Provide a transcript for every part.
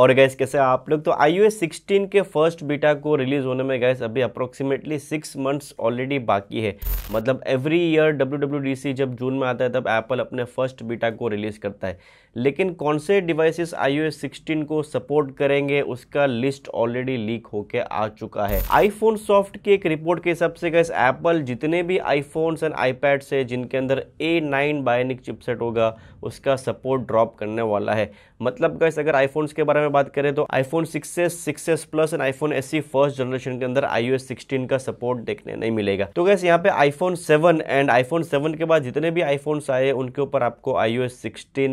और गैस कैसे आप लोग तो आई यू सिक्सटीन के फर्स्ट बीटा को रिलीज़ होने में गैस अभी अप्रोक्सीमेटली सिक्स मंथ्स ऑलरेडी बाकी है मतलब एवरी ईयर डब्ल्यू जब जून में आता है तब एप्पल अपने फर्स्ट बीटा को रिलीज़ करता है लेकिन कौन से डिवाइसेस आई यू सिक्सटीन को सपोर्ट करेंगे उसका लिस्ट ऑलरेडी लीक होके आ चुका है आईफोन सॉफ्ट की एक रिपोर्ट के हिसाब से गैस एप्पल जितने भी आईफोन्स एंड आईपैड्स है जिनके अंदर ए नाइन बायोनिक चिपसेट होगा उसका सपोर्ट ड्रॉप करने वाला है मतलब गैस अगर आईफोन्स के बारे कैमरा में बात करें तो iPhone six S six S plus and iPhone S first generation के अंदर आईओ एस का सपोर्ट देखने नहीं मिलेगा तो कैसे यहाँ पे iPhone seven and iPhone seven के बाद जितने भी आईफोन्स आए उनके ऊपर आपको आईओ एस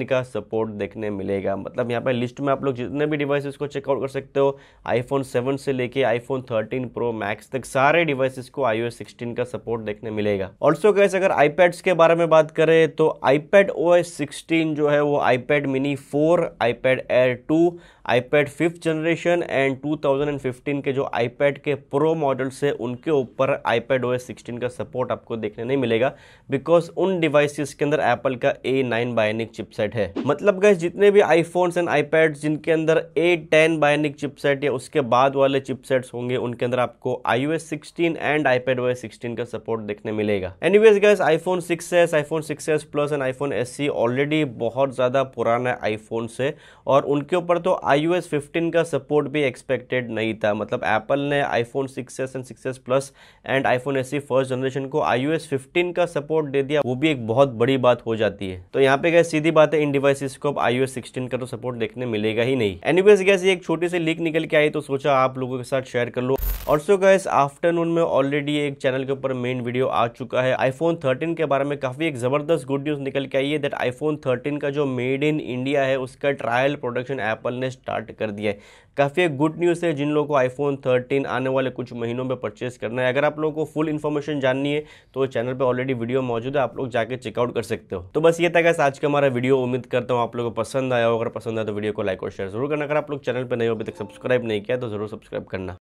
का सपोर्ट देखने मिलेगा मतलब यहाँ पे लिस्ट में आप लोग जितने भी डिवाइसेस को चेकआउट कर सकते हो आईफोन सेवन से लेके आईफोन थर्टीन प्रो मैक्स तक सारे डिवाइसेस को आईओ एस का सपोर्ट देखने मिलेगा ऑल्सो कैसे अगर आईपैड्स के बारे में बात करें तो आईपैड ओ एस जो है वो iPad mini four iPad Air two iPad fifth generation and 2015 के जो आईपैड के प्रो मॉडल्स हैं उनके ऊपर आईपैड ओ एस का सपोर्ट आपको देखने नहीं मिलेगा बिकॉज उन डिवाइसेस के अंदर एप्पल का ए नाइन बायोनिक चिपसेट है मतलब गए जितने भी आईफोन्स एंड आईपैड जिनके अंदर ए टेन बायोनिक चिपसेट या उसके बाद वाले चिपसेट्स होंगे उनके अंदर आपको I O and iPad O S का सपोर्ट देखने मिलेगा anyways guys iPhone six S iPhone six S plus and iPhone S C already बहुत ज़्यादा पुराना आईफोन से और उनके ऊपर तो आई iOS 15 फिफ्टीन का सपोर्ट भी एक्सपेक्टेड नहीं था मतलब एप्पल ने iPhone six S and six S plus and iPhone S C first generation को आई 15 फिफ्टीन का सपोर्ट दे दिया वो भी एक बहुत बड़ी बात हो जाती है तो यहाँ पे गए सीधी बात है इन डिवाइसेस को अब आई यू एस सिक्सटीन का तो सपोर्ट देखने मिलेगा ही नहीं एनीवेज गैस एक छोटी सी लीक निकल के आई तो सोचा आप लोगों के साथ शेयर कर लो और सो गए आफ्टरनून में ऑलरेडी एक चैनल के ऊपर मेन वीडियो आ चुका है आईफोन 13 के बारे में काफ़ी एक ज़बरदस्त गुड न्यूज़ निकल के आई है दैट आईफोन 13 का जो मेड इन इंडिया है उसका ट्रायल प्रोडक्शन एप्पल ने स्टार्ट कर दिया है काफ़ी एक गुड न्यूज़ है जिन लोगों को आईफोन 13 आने वाले कुछ महीनों में परचेस करना है अगर आप लोगों को फुल इन्फॉर्मेशन जाननी है तो चैनल पर ऑलरेडी वीडियो मौजूद है आप लोग जाके चेकआउट कर सकते हो तो बस ये था आज का हमारा वीडियो उम्मीद करता हूँ आप लोगों को पसंद आया हो अगर पसंद आया तो वीडियो को लाइक और शेयर जरूर करना अगर आप लोग चैनल पर नहीं हो अभी तक सब्सक्राइब नहीं किया तो जरूर सब्सक्राइब करना